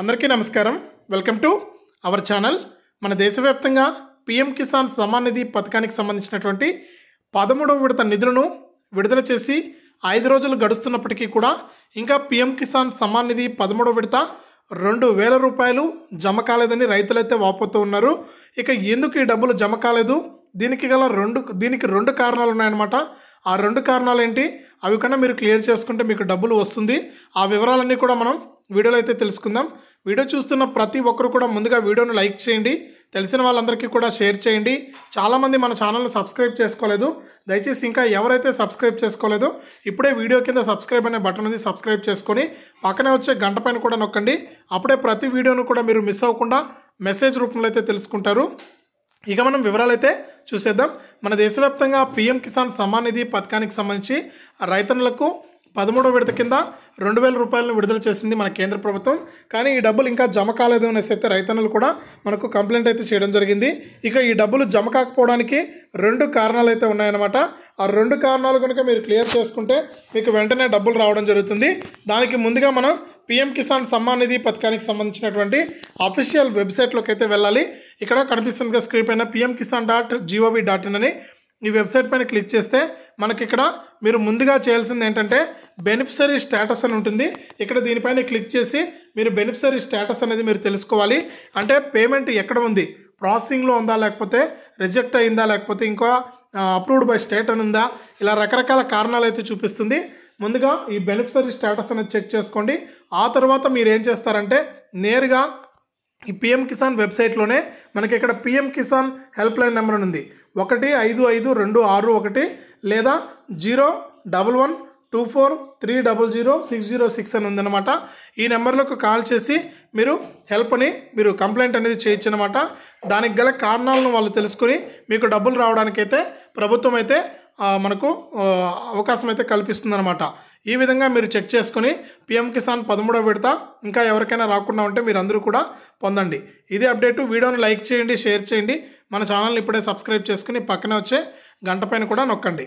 అందరికీ నమస్కారం welcome to our channel మన దేశవ్యాప్తంగా పిఎం కిసాన్ సమ్మాన్ నిధి పథకానికి సంబంధించినటువంటి పదమూడవ విడత నిధులను విడుదల చేసి ఐదు రోజులు గడుస్తున్నప్పటికీ కూడా ఇంకా పిఎం కిసాన్ సమ్మాన్ నిధి పదమూడవ విడత రెండు వేల రూపాయలు జమ కాలేదని రైతులైతే వాపోతూ ఉన్నారు ఇక ఎందుకు ఈ డబ్బులు జమ కాలేదు దీనికి గల రెండు దీనికి రెండు కారణాలు ఉన్నాయన్నమాట ఆ రెండు కారణాలు ఏంటి అవి కన్నా మీరు క్లియర్ చేసుకుంటే మీకు డబ్బులు వస్తుంది ఆ వివరాలన్నీ కూడా మనం వీడియోలో అయితే తెలుసుకుందాం వీడియో చూస్తున్న ప్రతి ఒక్కరు కూడా ముందుగా వీడియోను లైక్ చేయండి తెలిసిన వాళ్ళందరికీ కూడా షేర్ చేయండి చాలామంది మన ఛానల్ని సబ్స్క్రైబ్ చేసుకోలేదు దయచేసి ఇంకా ఎవరైతే సబ్స్క్రైబ్ చేసుకోలేదు ఇప్పుడే వీడియో కింద సబ్స్క్రైబ్ అనే బటన్ ఉంది సబ్స్క్రైబ్ చేసుకొని పక్కనే వచ్చే గంట పైన కూడా నొక్కండి అప్పుడే ప్రతి వీడియోను కూడా మీరు మిస్ అవ్వకుండా మెసేజ్ రూపంలో అయితే తెలుసుకుంటారు ఇక మనం వివరాలైతే చూసేద్దాం మన దేశవ్యాప్తంగా పీఎం కిసాన్ సమ్మాన్ నిధి పథకానికి సంబంధించి రైతన్నులకు పదమూడవ విడత కింద రెండు వేల రూపాయలను విడుదల చేసింది మన కేంద్ర ప్రభుత్వం కానీ ఈ డబ్బులు ఇంకా జమ కాలేదు అనేసి అయితే రైతన్నులు కూడా మనకు కంప్లైంట్ అయితే చేయడం జరిగింది ఇక ఈ డబ్బులు జమ కాకపోవడానికి రెండు కారణాలు అయితే ఉన్నాయన్నమాట ఆ రెండు కారణాలు కనుక మీరు క్లియర్ చేసుకుంటే మీకు వెంటనే డబ్బులు రావడం జరుగుతుంది దానికి ముందుగా మనం పిఎం కిసాన్ సమ్మాన్ నిధి పథకానికి సంబంధించినటువంటి అఫీషియల్ వెబ్సైట్లోకి అయితే వెళ్ళాలి ఇక్కడ కనిపిస్తుంది కదా స్క్రీన్ పైన PM Kisan dot gov dot in అని ఈ వెబ్సైట్ పైన క్లిక్ చేస్తే మనకి ఇక్కడ మీరు ముందుగా చేయాల్సింది ఏంటంటే బెనిఫిషరీ స్టేటస్ అని ఉంటుంది ఇక్కడ దీనిపైన క్లిక్ చేసి మీరు బెనిఫిషరీ స్టేటస్ అనేది మీరు తెలుసుకోవాలి అంటే పేమెంట్ ఎక్కడ ఉంది ప్రాసెసింగ్లో ఉందా లేకపోతే రిజెక్ట్ అయిందా లేకపోతే ఇంకా అప్రూవ్డ్ బై స్టేట్ అని ఉందా ఇలా రకరకాల కారణాలు అయితే చూపిస్తుంది ముందుగా ఈ బెనిఫిషరీ స్టేటస్ అనేది చెక్ చేసుకోండి ఆ తర్వాత మీరు ఏం చేస్తారంటే నేరుగా ఈ పిఎం కిసాన్ వెబ్సైట్లోనే మనకి ఇక్కడ PM Kisan help line number ఉంది ఒకటి ఐదు ఐదు రెండు ఆరు ఒకటి లేదా zero double one two four three double zero six zero six అని ఉందన్నమాట ఈ నెంబర్లకు కాల్ చేసి మీరు హెల్ప్ అని మీరు కంప్లైంట్ అనేది చేయొచ్చు అనమాట దానికి గల కారణాలను వాళ్ళు తెలుసుకుని మీకు డబ్బులు రావడానికైతే ప్రభుత్వం అయితే మనకు అవకాశం అయితే అనమాట ఈ విధంగా మీరు చెక్ చేసుకుని పిఎం కిసాన్ పదమూడో విడత ఇంకా ఎవరికైనా రాకుండా ఉంటే మీరు అందరూ కూడా పొందండి ఇదే అప్డేటు వీడియోని లైక్ చేయండి షేర్ చేయండి మన ఛానల్ని ఇప్పుడే సబ్స్క్రైబ్ చేసుకుని పక్కనే వచ్చే గంట పైన కూడా నొక్కండి